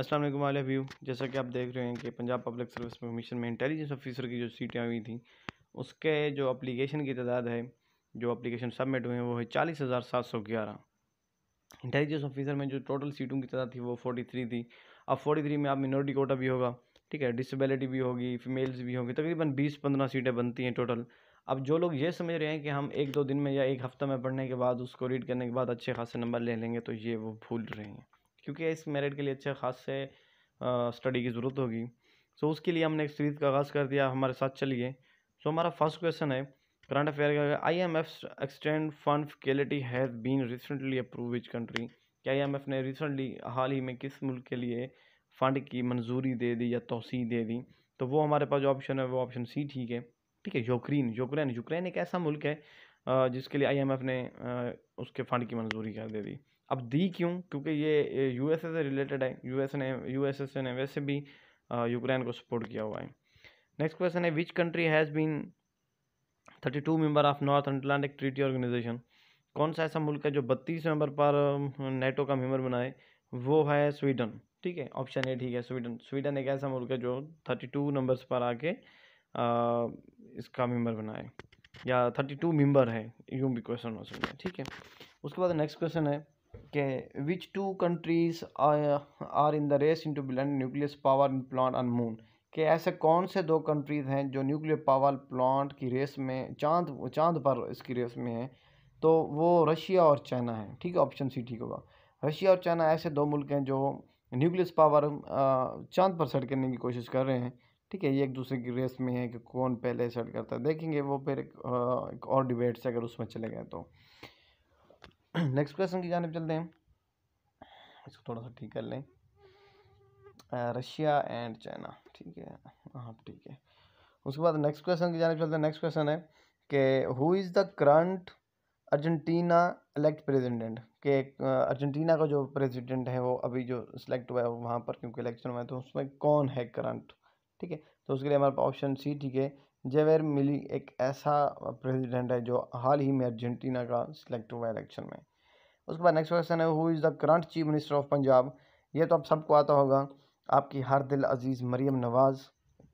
अस्सलाम वालेकुम व्यू जैसा कि आप देख रहे हैं कि पंजाब पब्लिक सर्विस कमीशन में इंटेलिजेंस ऑफिसर की जो सीटें हुई थी उसके जो अप्लीकेशन की तादाद है जो अप्लीकेशन सबमिट हुए हैं वो है चालीस हज़ार सात सौ ग्यारह इंटेलिजेंस ऑफिसर में जो टोटल सीटों की तादाद थी वो फोर्टी थ्री थी अब फोर्टी थ्री में आप मिनोरिटी कोटा भी होगा ठीक है डिसबिलिटी भी होगी फीमेल्स भी होगी तकरीबन बीस पंद्रह सीटें बनती हैं टोटल अब जो लोग ये समझ रहे हैं कि हम एक दो दिन में या एक हफ्ता में पढ़ने के बाद उसको रीड करने के बाद अच्छे खासे नंबर ले लेंगे तो ये वो भूल रहे हैं क्योंकि इस मेरिट के लिए अच्छे खास से स्टडी की ज़रूरत होगी सो उसके लिए हमने एक सीरीज़ का आगाज़ कर दिया हमारे साथ चलिए सो हमारा फर्स्ट क्वेश्चन है करंट अफेयर का I M F extend fund facility has been recently approve which country क्या आई एम एफ ने रिसेंटली हाल ही में किस मुल्क के लिए फ़ंड की मंजूरी दे दी या तोसी दे दी तो वो हमारे पास जो ऑप्शन है वो ऑप्शन सी ठीक है ठीक है यूक्रेन यूक्रेन यूक्रेन एक ऐसा मुल्क है जिसके लिए आई एम एफ ने उसके फ़ंड की मंजूरी कर दे दी अब दी क्यों क्योंकि ये यूएसए से रिलेटेड है यूएस ने यूएसए ने वैसे भी यूक्रेन को सपोर्ट किया हुआ है नेक्स्ट क्वेश्चन है which country has been thirty two member of North Atlantic Treaty Organisation कौन सा ऐसा मुल्क है जो बत्तीस मेंबर पर नेटो का मेम्बर बनाए वो है स्वीडन ठीक है ऑप्शन ए ठीक है स्वीडन स्वीडन एक ऐसा मुल्क है जो थर्टी टू नंबर्स पर आके आ, इसका मेम्बर बनाए या थर्टी टू मेम्बर है यूँ भी क्वेश्चन हो सकता है ठीक है उसके बाद नेक्स्ट क्वेश्चन है Okay, which two countries are, are in the race into nucleus nuclear power plant on moon? के ऐसे कौन से दो कंट्रीज़ हैं जो न्यूक्लियर पावर प्लांट की रेस में चांद चांद पर इसकी रेस में है तो वो रशिया और चाइना है ठीक है ऑप्शन सी ठीक होगा रशिया और चाइना ऐसे दो मुल्क हैं जो न्यूक्लियस पावर चांद पर सड़ करने की कोशिश कर रहे हैं ठीक है ये एक दूसरे की रेस में है कि कौन पहले सेट करता है देखेंगे वो फिर एक, एक और डिबेट्स अगर उसमें चले गए तो नेक्स्ट क्वेश्चन की जानब चलते हैं इसको थोड़ा सा ठीक कर लें रशिया एंड चाइना ठीक है हाँ ठीक है उसके बाद नेक्स्ट क्वेश्चन की जानब चलते हैं नेक्स्ट क्वेश्चन है कि who is the current Argentina elect president के अर्जेंटीना का जो प्रेसिडेंट है वो अभी जो सिलेक्ट हुआ है वहाँ पर क्योंकि इलेक्शन हुआ है तो उसमें कौन है करंट ठीक है तो उसके लिए हमारे पास ऑप्शन सी ठीक है जेवेर मिली एक ऐसा प्रेसिडेंट है जो हाल ही में अर्जेंटीना का सिलेक्ट हुआ इलेक्शन में उसके बाद नेक्स्ट क्वेश्चन है who is the current chief minister of Punjab ये तो आप सबको आता होगा आपकी हर दिल अजीज़ Maryam Nawaz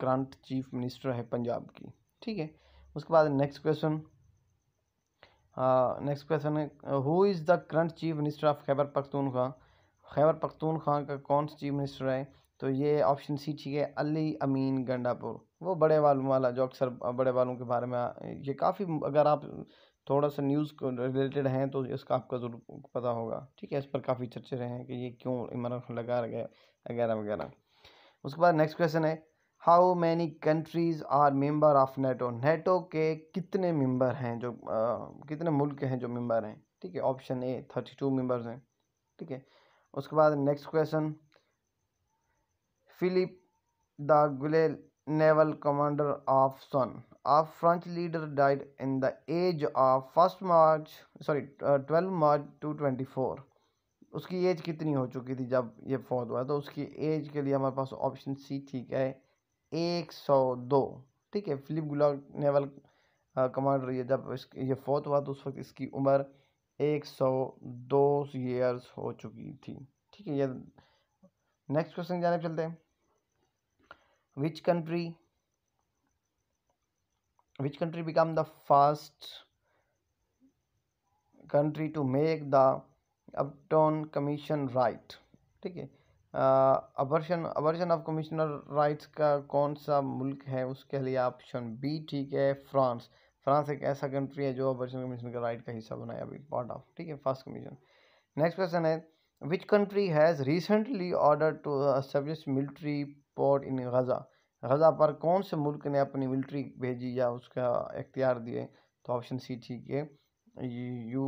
current chief minister है पंजाब की ठीक है उसके बाद नेक्स्ट क्वेश्चन नेक्स्ट क्वेश्चन है who is the current chief minister of Khyber खां खैबर पख्तूनख्वा का कौन सा चीफ मिनिस्टर है तो ये ऑप्शन सी ठीक है अली अमीन गंडापुर वो बड़े वालों वाला जो अक्सर बड़े वालों के बारे में ये काफ़ी अगर आप थोड़ा सा न्यूज़ रिलेटेड हैं तो इसका आपका ज़रूर पता होगा ठीक है इस पर काफ़ी चर्चे रहे हैं कि ये क्यों इमरान खान लगा गया वगैरह वगैरह उसके बाद नेक्स्ट क्वेश्चन है how many countries are member of NATO NATO के कितने मेम्बर हैं जो आ, कितने मुल्क हैं जो मेम्बर हैं ठीक है option A thirty two members हैं ठीक है उसके बाद नेक्स्ट क्वेश्चन फिलिप द गुलेल naval commander of son of french leader died in the age of 1st march sorry uh, 12 march 224 uski age kitni ho chuki thi jab ye फौज hua to uski age ke liye hamare paas option c theek hai 102 theek hai philip gulag naval commander ये जब इस ये फौत हुआ तो उस वक्त इसकी उम्र 102 सौ दो हो चुकी थी ठीक है ये नेक्स्ट क्वेश्चन जाने चलते हैं which country which country become the first country to make the upton commission right ठीक है abortion abortion of commissioner rights का कौन सा मुल्क है उसके लिए ऑप्शन बी ठीक है फ्रांस फ्रांस एक ऐसा कंट्री है जो अबर्शन कमीशन का राइट का हिस्सा बनाया अभी पार्ट ऑफ ठीक है फर्स्ट कमीशन नेक्स्ट क्वेश्चन है which country has recently order to service military port in Gaza Gaza पर कौन से मुल्क ने अपनी मिलिट्री भेजी या उसका इख्तियार दिए तो ऑप्शन सी ठीक है यू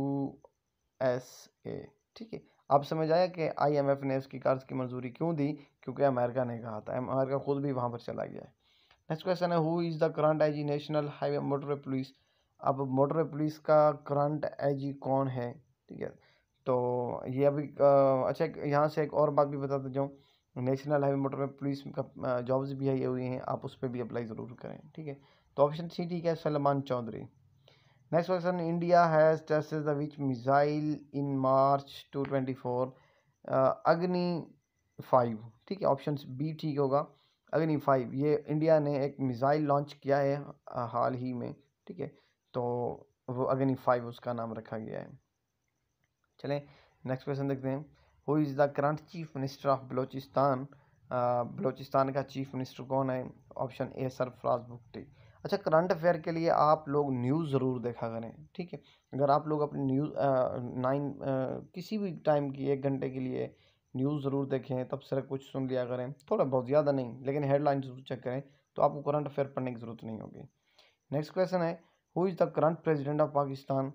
एस ए ठीक है आप समझ आया कि आईएमएफ ने इसकी कर्ज की मंजूरी क्यों दी क्योंकि अमेरिका ने कहा था अमेरिका खुद भी वहाँ पर चला गया है नेक्स्ट क्वेश्चन है who is the current I G national highway motorway police अब मोटरवे पुलिस का करंट आई जी कौन है ठीक है तो ये अभी अच्छा यहाँ से एक और बात भी बताता जाऊँ नेशनल हाईवे मोटर में पुलिस का जॉब्स भी आई हुई हैं आप उस पर भी अप्लाई ज़रूर करें ठीक है तो ऑप्शन सी ठीक है Salman Chaudhry next question India has test the which missile in March two twenty four Agni five ठीक है ऑप्शन बी ठीक होगा अग्नि फाइव ये इंडिया ने एक मिज़ाइल लॉन्च किया है हाल ही में ठीक है तो वो अग्नि फाइव उसका नाम रखा गया है चलें नेक्स्ट क्वेश्चन देखते हैं who is the current chief minister of Balochistan Balochistan का चीफ मिनिस्टर कौन है ऑप्शन ए सरफराज भुगटी अच्छा करंट अफेयर के लिए आप लोग न्यूज़ ज़रूर देखा करें ठीक है अगर आप लोग अपनी न्यूज़ नाइन किसी भी टाइम की एक घंटे के लिए न्यूज़ ज़रूर देखें तब सर कुछ सुन लिया करें थोड़ा बहुत ज़्यादा नहीं लेकिन हेडलाइन ज़रूर चेक करें तो आपको करंट अफेयर पढ़ने की ज़रूरत नहीं होगी नेक्स्ट क्वेश्चन है who is the current president of Pakistan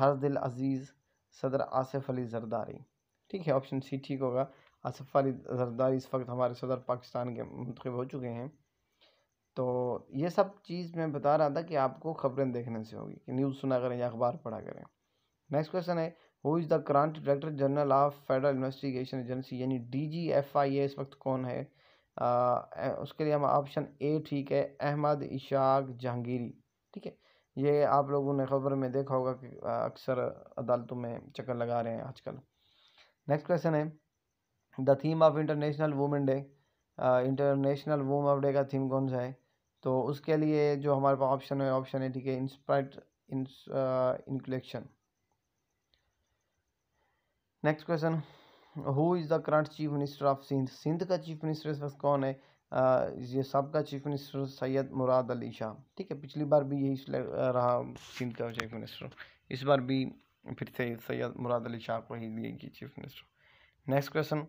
हर दिल अजीज़ सदर आसिफ अली जरदारी ठीक है ऑप्शन सी ठीक होगा आसफ़ अली जरदारी इस वक्त हमारे सदर पाकिस्तान के मंतखब हो चुके हैं तो ये सब चीज़ मैं बता रहा था कि आपको खबरें देखने से होगी कि न्यूज़ सुना करें या अखबार पढ़ा करें नेक्स्ट क्वेश्चन है who is the current director general of federal investigation agency यानी D G F I A इस वक्त कौन है आ, उसके लिए हम ऑप्शन ए ठीक है अहमद इशाक जहांगीरी ठीक है ये आप लोगों ने खबर में देखा होगा कि अक्सर अदालतों में चक्कर लगा रहे हैं आजकल नेक्स्ट क्वेश्चन है the theme of international women day international women day का थीम कौन सा है तो उसके लिए जो हमारे पास ऑप्शन है ऑप्शन है ठीक है inspired inclusion next question who is the current chief minister of Sindh Sindh का चीफ मिनिस्टर इस वक्त कौन है uh, ये सबका चीफ मिनिस्टर सैयद मुराद अली शाह ठीक है पिछली बार भी यही uh, रहा सिंध का चीफ मिनिस्टर इस बार भी फिर से सैयद मुराद अली शाह को ही दिए कि chief minister next question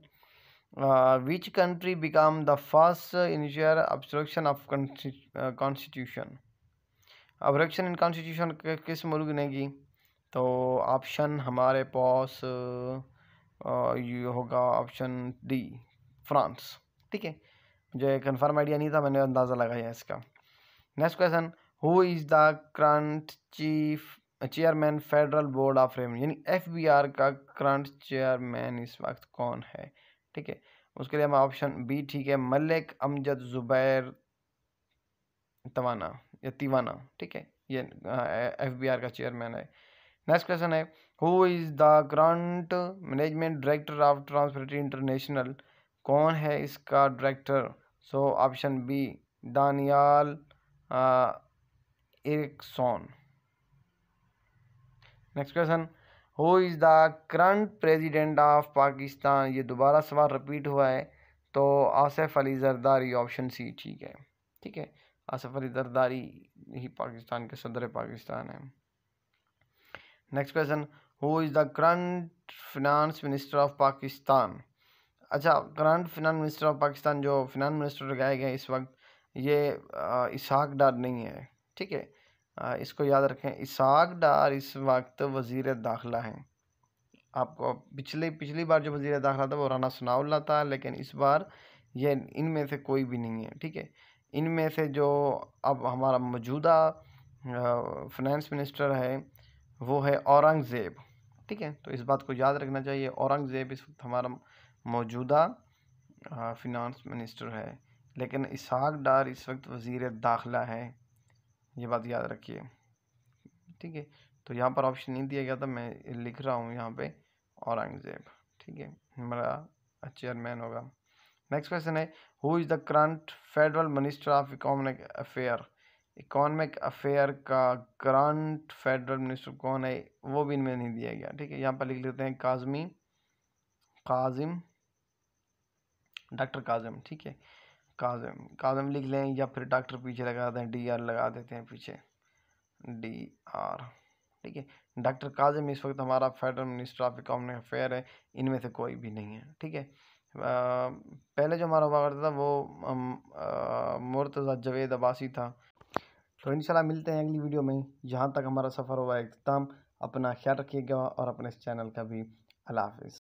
which country become the first enshrine obstruction of constitution abortion in constitution किस मुल्क ने की तो ऑप्शन हमारे पास uh, ये होगा ऑप्शन डी फ्रांस ठीक है मुझे कन्फर्म आइडिया नहीं था मैंने अंदाज़ा लगाया इसका next question who is the current chief chairman federal board of revenue यानी एफबीआर का करंट चेयरमैन इस वक्त कौन है ठीक है उसके लिए हम ऑप्शन बी ठीक है मलिक अमजद जुबैर तवाना या तिवाना ठीक है ये एफबीआर का चेयरमैन है नेक्स्ट क्वेश्चन है who is the current management director of transport international कौन है इसका director so option B Daniyal Ericsson next question who is the current president of Pakistan ये दोबारा सवाल रिपीट हुआ है तो आसफ़ अली जरदारी ऑप्शन सी ठीक है ठीक है आसफ़ अली जरदारी ही पाकिस्तान के सदर पाकिस्तान है next question who is the current finance minister of Pakistan अच्छा current finance minister of Pakistan जो फिनांस मिनिस्टर लगाए गए इस वक्त ये इसहाक डार नहीं है ठीक है इसको याद रखें इसाक डार इस वक्त वज़ी दाखिला हैं आपको पिछले पिछली बार जो वज़ी दाखिला था वो राना सनाउल्ला था लेकिन इस बार ये इनमें से कोई भी नहीं है ठीक है इनमें से जो अब हमारा मौजूदा फाइनेंस मिनिस्टर है वो है औरंगज़ेब ठीक है तो इस बात को याद रखना चाहिए औरंगज़ेब इस वक्त हमारा मौजूदा फिनांस मिनिस्टर है लेकिन इसहाक डार इस वक्त वज़ी दाखिला है ये बात याद रखिए ठीक है तो यहाँ पर ऑप्शन नहीं दिया गया था मैं लिख रहा हूँ यहाँ पे औरंगजेब ठीक है हमारा चेयरमैन होगा नेक्स्ट क्वेश्चन है who is the current federal minister of economic affair economic affair का करंट फेडरल मिनिस्टर कौन है वो भी इनमें नहीं दिया गया ठीक है यहाँ पर लिख लेते हैं काजमी काजिम डॉक्टर काजिम ठीक है काजम काजम लिख लें या फिर डॉक्टर पीछे लगा दें डी आर लगा देते हैं पीछे डी आर ठीक है डॉक्टर काजम इस वक्त हमारा federal minister of economic affair है इनमें से कोई भी नहीं है ठीक है पहले जो हमारा हुआ करता था वो मुर्तज़ा जवेद अबासी था तो इंशाल्लाह मिलते हैं अगली वीडियो में जहाँ तक हमारा सफ़र हुआ अख्ताम अपना ख्याल रखिएगा और अपने इस चैनल का भी अला हाफिज़